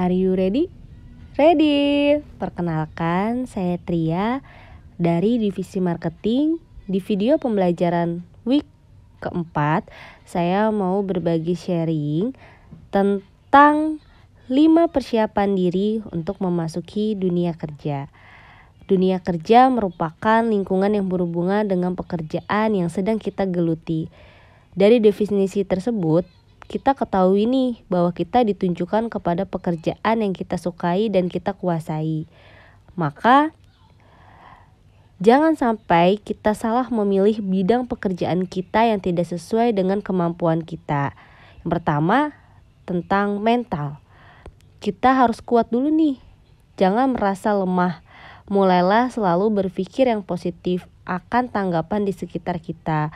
Are you ready? Ready. Perkenalkan, saya Tria dari divisi marketing. Di video pembelajaran week keempat, saya mau berbagi sharing tentang 5 persiapan diri untuk memasuki dunia kerja. Dunia kerja merupakan lingkungan yang berhubungan dengan pekerjaan yang sedang kita geluti. Dari definisi tersebut, kita ketahui nih bahwa kita ditunjukkan kepada pekerjaan yang kita sukai dan kita kuasai. Maka jangan sampai kita salah memilih bidang pekerjaan kita yang tidak sesuai dengan kemampuan kita. Yang pertama, tentang mental. Kita harus kuat dulu nih. Jangan merasa lemah. Mulailah selalu berpikir yang positif akan tanggapan di sekitar kita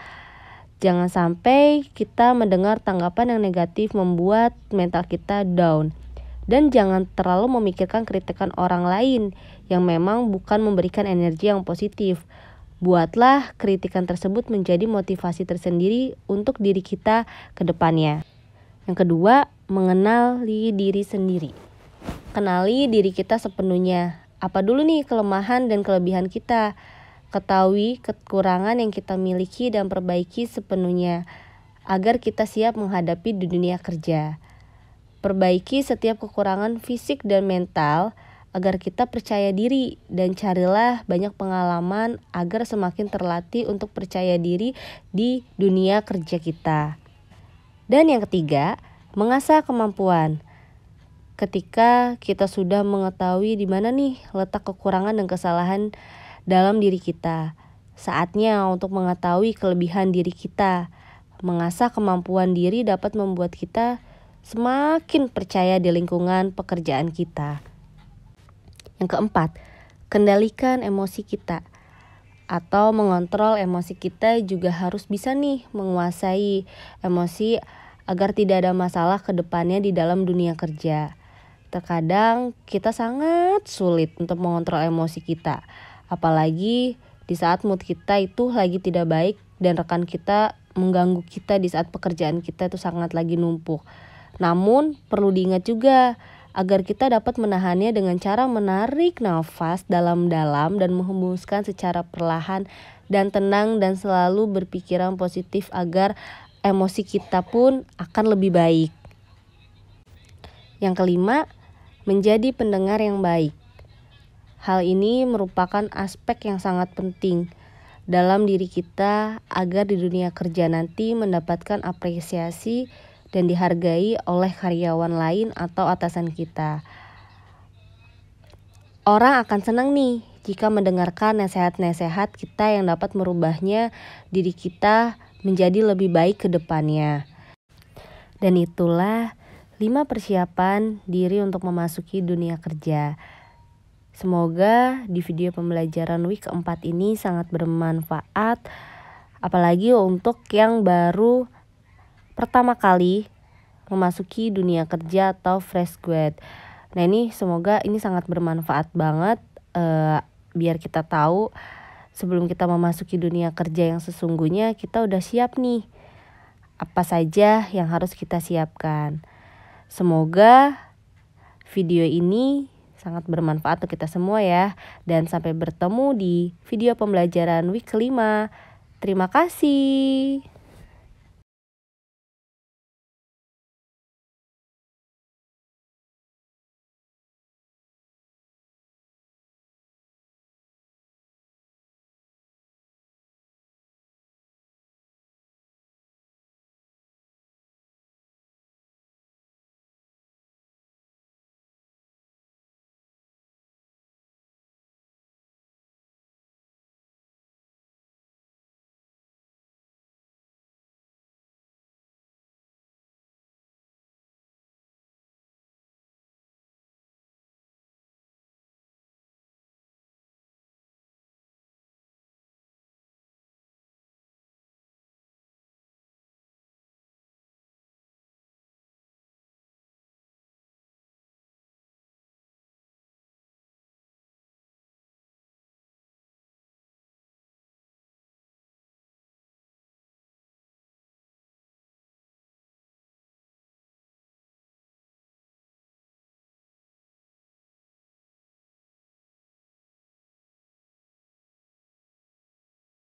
Jangan sampai kita mendengar tanggapan yang negatif membuat mental kita down. Dan jangan terlalu memikirkan kritikan orang lain yang memang bukan memberikan energi yang positif. Buatlah kritikan tersebut menjadi motivasi tersendiri untuk diri kita ke depannya. Yang kedua, mengenali diri sendiri. Kenali diri kita sepenuhnya. Apa dulu nih kelemahan dan kelebihan kita? Ketahui kekurangan yang kita miliki dan perbaiki sepenuhnya agar kita siap menghadapi dunia kerja. Perbaiki setiap kekurangan fisik dan mental agar kita percaya diri dan carilah banyak pengalaman agar semakin terlatih untuk percaya diri di dunia kerja kita. Dan yang ketiga, mengasah kemampuan. Ketika kita sudah mengetahui di mana nih letak kekurangan dan kesalahan dalam diri kita. Saatnya untuk mengetahui kelebihan diri kita. Mengasah kemampuan diri dapat membuat kita semakin percaya di lingkungan pekerjaan kita. Yang keempat, kendalikan emosi kita atau mengontrol emosi kita juga harus bisa nih menguasai emosi agar tidak ada masalah ke depannya di dalam dunia kerja. Terkadang kita sangat sulit untuk mengontrol emosi kita. Apalagi di saat mood kita itu lagi tidak baik dan rekan kita mengganggu kita di saat pekerjaan kita itu sangat lagi numpuk. Namun perlu diingat juga agar kita dapat menahannya dengan cara menarik nafas dalam-dalam dan menghembuskan secara perlahan dan tenang dan selalu berpikiran positif agar emosi kita pun akan lebih baik. Yang kelima, menjadi pendengar yang baik. Hal ini merupakan aspek yang sangat penting dalam diri kita agar di dunia kerja nanti mendapatkan apresiasi dan dihargai oleh karyawan lain atau atasan kita. Orang akan senang nih jika mendengarkan nasihat-nasihat kita yang dapat merubahnya diri kita menjadi lebih baik ke depannya. Dan itulah 5 persiapan diri untuk memasuki dunia kerja. Semoga di video pembelajaran week keempat ini sangat bermanfaat apalagi untuk yang baru pertama kali memasuki dunia kerja atau fresh grad. Nah ini semoga ini sangat bermanfaat banget uh, biar kita tahu sebelum kita memasuki dunia kerja yang sesungguhnya kita udah siap nih apa saja yang harus kita siapkan. Semoga video ini sangat bermanfaat untuk kita semua ya. Dan sampai bertemu di video pembelajaran week kelima. Terima kasih.